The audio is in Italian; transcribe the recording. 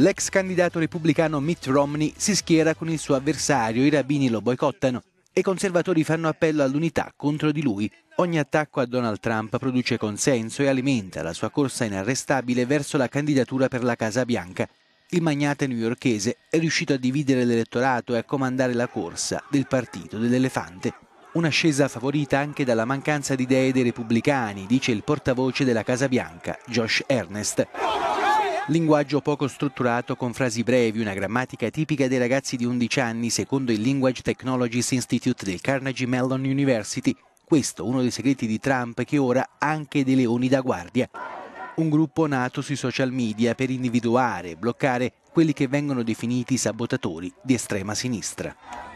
L'ex candidato repubblicano Mitt Romney si schiera con il suo avversario, i rabbini lo boicottano e i conservatori fanno appello all'unità contro di lui. Ogni attacco a Donald Trump produce consenso e alimenta la sua corsa inarrestabile verso la candidatura per la Casa Bianca. Il magnate newyorchese è riuscito a dividere l'elettorato e a comandare la corsa del partito dell'elefante. Un'ascesa favorita anche dalla mancanza di idee dei repubblicani, dice il portavoce della Casa Bianca, Josh Ernest. Linguaggio poco strutturato con frasi brevi, una grammatica tipica dei ragazzi di 11 anni, secondo il Language Technologies Institute del Carnegie Mellon University. Questo uno dei segreti di Trump che ora ha anche dei leoni da guardia. Un gruppo nato sui social media per individuare e bloccare quelli che vengono definiti sabotatori di estrema sinistra.